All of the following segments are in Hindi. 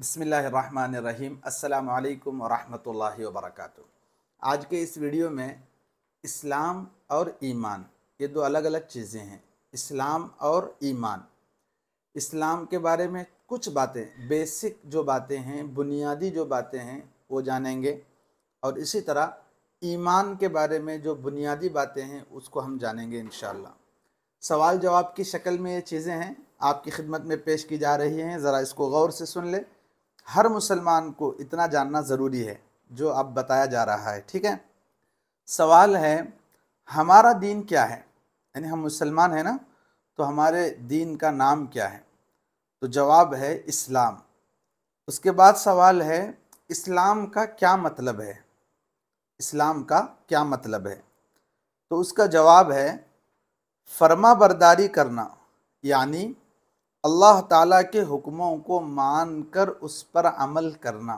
बसमीम् अल्लाम वरहमतुल्लाहि वर्क आज के इस वीडियो में इस्लाम और ईमान ये दो अलग अलग चीज़ें हैं इस्लाम और ईमान इस्लाम के बारे में कुछ बातें बेसिक जो बातें हैं बुनियादी जो बातें हैं वो जानेंगे और इसी तरह ईमान के बारे में जो बुनियादी बातें हैं उसको हम जानेंगे इन सवाल जवाब की शक्ल में ये चीज़ें हैं आपकी खिदमत में पेश की जा रही हैं ज़रा इसको गौर से सुन लें हर मुसलमान को इतना जानना ज़रूरी है जो अब बताया जा रहा है ठीक है सवाल है हमारा दीन क्या है यानी हम मुसलमान हैं ना तो हमारे दीन का नाम क्या है तो जवाब है इस्लाम उसके बाद सवाल है इस्लाम का क्या मतलब है इस्लाम का क्या मतलब है तो उसका जवाब है फर्मा बरदारी करना यानी अल्लाह ताला के हुक्मों को मानकर उस पर अमल करना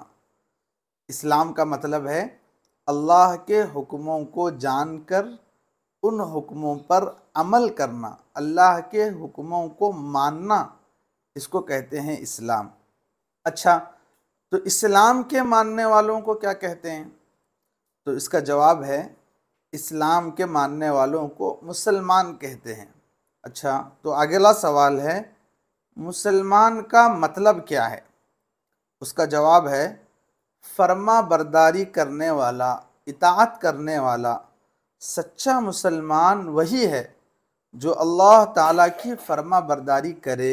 इस्लाम का मतलब है अल्लाह के हुक्मों को जानकर उन हुक्मों पर अमल करना अल्लाह के हुक्मों को मानना इसको कहते हैं इस्लाम अच्छा तो इस्लाम के मानने वालों को क्या कहते हैं तो इसका जवाब है इस्लाम के मानने वालों को मुसलमान कहते हैं अच्छा तो अगला सवाल है मुसलमान का मतलब क्या है उसका जवाब है फर्मा बरदारी करने वाला इतात करने वाला सच्चा मुसलमान वही है जो अल्लाह ताला की फर्मा बरदारी करे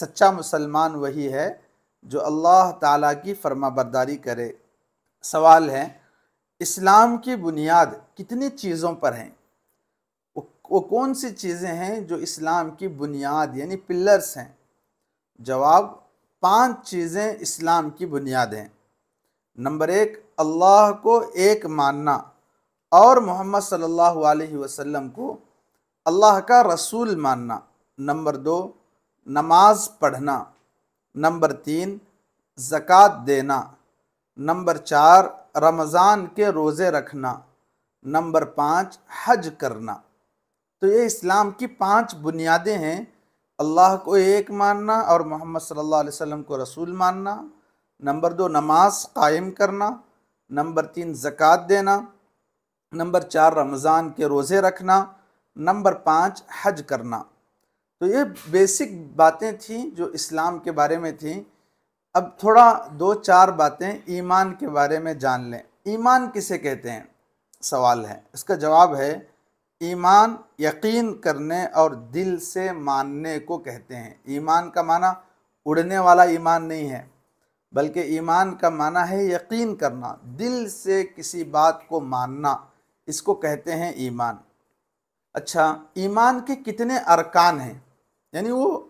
सच्चा मुसलमान वही है जो अल्लाह ताला की फर्मा बरदारी करे सवाल है इस्लाम की बुनियाद कितनी चीज़ों पर हैं वो कौन सी चीज़ें हैं जो इस्लाम की बुनियाद यानी पिलर्स हैं जवाब पांच चीज़ें इस्लाम की बुनियाद हैं नंबर एक अल्लाह को एक मानना और मोहम्मद सल्लल्लाहु अलैहि वसल्लम को अल्लाह का रसूल मानना नंबर दो नमाज पढ़ना नंबर तीन ज़क़़त देना नंबर चार रमज़ान के रोज़े रखना नंबर पाँच हज करना तो ये इस्लाम की पांच बुनियादें हैं अल्लाह को एक मानना और मोहम्मद सल्लल्लाहु अलैहि वसल्लम को रसूल मानना नंबर दो नमाज कायम करना नंबर तीन ज़क़़त देना नंबर चार रमज़ान के रोज़े रखना नंबर पाँच हज करना तो ये बेसिक बातें थीं जो इस्लाम के बारे में थी अब थोड़ा दो चार बातें ईमान के बारे में जान लें ईमान किसे कहते हैं सवाल है इसका जवाब है ईमान यकीन करने और दिल से मानने को कहते हैं ईमान का माना उड़ने वाला ईमान नहीं है बल्कि ईमान का माना है यकीन करना दिल से किसी बात को मानना इसको कहते हैं ईमान अच्छा ईमान के कितने अरकान हैं यानी वो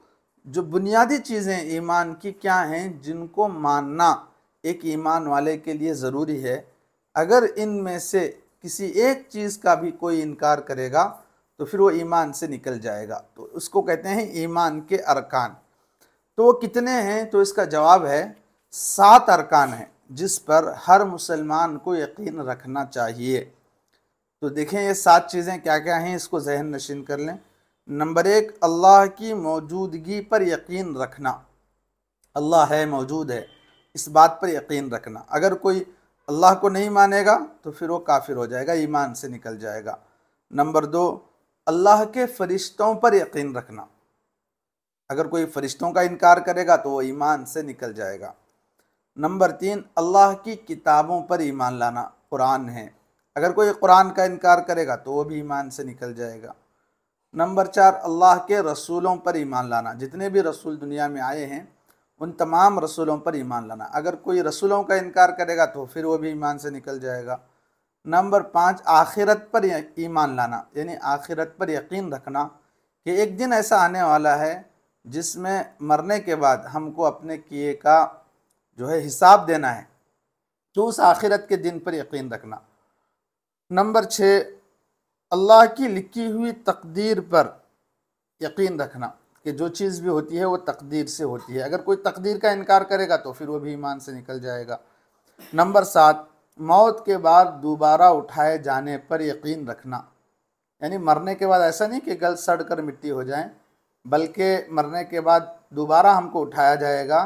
जो बुनियादी चीज़ें ईमान की क्या हैं जिनको मानना एक ईमान वाले के लिए ज़रूरी है अगर इनमें से किसी एक चीज़ का भी कोई इनकार करेगा तो फिर वो ईमान से निकल जाएगा तो उसको कहते हैं ईमान के अरकान तो वो कितने हैं तो इसका जवाब है सात अरकान हैं जिस पर हर मुसलमान को यकीन रखना चाहिए तो देखें ये सात चीज़ें क्या क्या हैं इसको जहन नशीन कर लें नंबर एक अल्लाह की मौजूदगी पर यकीन रखना अल्लाह है मौजूद है इस बात पर यकीन रखना अगर कोई अल्लाह को नहीं मानेगा तो फिर वो काफिर हो जाएगा ईमान से निकल जाएगा नंबर दो अल्लाह के फरिश्तों पर यकीन रखना अगर कोई फरिश्तों का इनकार करेगा तो वो ईमान से निकल जाएगा नंबर तीन अल्लाह की किताबों पर ईमान लाना कुरान है अगर कोई कुरान का इनकार करेगा तो वो भी ईमान से निकल जाएगा नंबर चार अल्लाह के रसूलों पर ईमान लाना जितने भी रसूल दुनिया में आए हैं उन तमाम रसूलों पर ईमान लाना अगर कोई रसूलों का इनकार करेगा तो फिर वो भी ईमान से निकल जाएगा नंबर पाँच आखिरत पर ईमान लाना यानी आखिरत पर यकीन रखना कि एक दिन ऐसा आने वाला है जिसमें मरने के बाद हमको अपने किए का जो है हिसाब देना है तो उस आखिरत के दिन पर यकीन रखना नंबर छः अल्लाह की लिखी हुई तकदीर पर यकीन रखना कि जो चीज़ भी होती है वो तकदीर से होती है अगर कोई तकदीर का इनकार करेगा तो फिर वो भी ईमान से निकल जाएगा नंबर सात मौत के बाद दोबारा उठाए जाने पर यकीन रखना यानी मरने के बाद ऐसा नहीं कि गल सड़ कर मिट्टी हो जाए बल्कि मरने के बाद दोबारा हमको उठाया जाएगा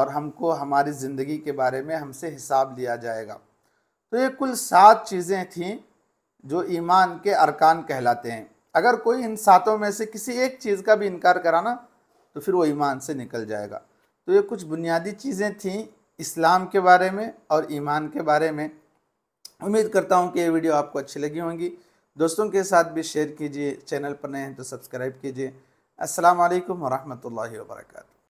और हमको हमारी ज़िंदगी के बारे में हमसे हिसाब लिया जाएगा तो ये कुल सात चीज़ें थीं जो ईमान के अरकान कहलाते हैं अगर कोई इन सातों में से किसी एक चीज़ का भी इनकार कराना तो फिर वो ईमान से निकल जाएगा तो ये कुछ बुनियादी चीज़ें थीं इस्लाम के बारे में और ईमान के बारे में उम्मीद करता हूँ कि ये वीडियो आपको अच्छी लगी होंगी दोस्तों के साथ भी शेयर कीजिए चैनल पर नए हैं तो सब्सक्राइब कीजिए असलकम वरहमल वर्का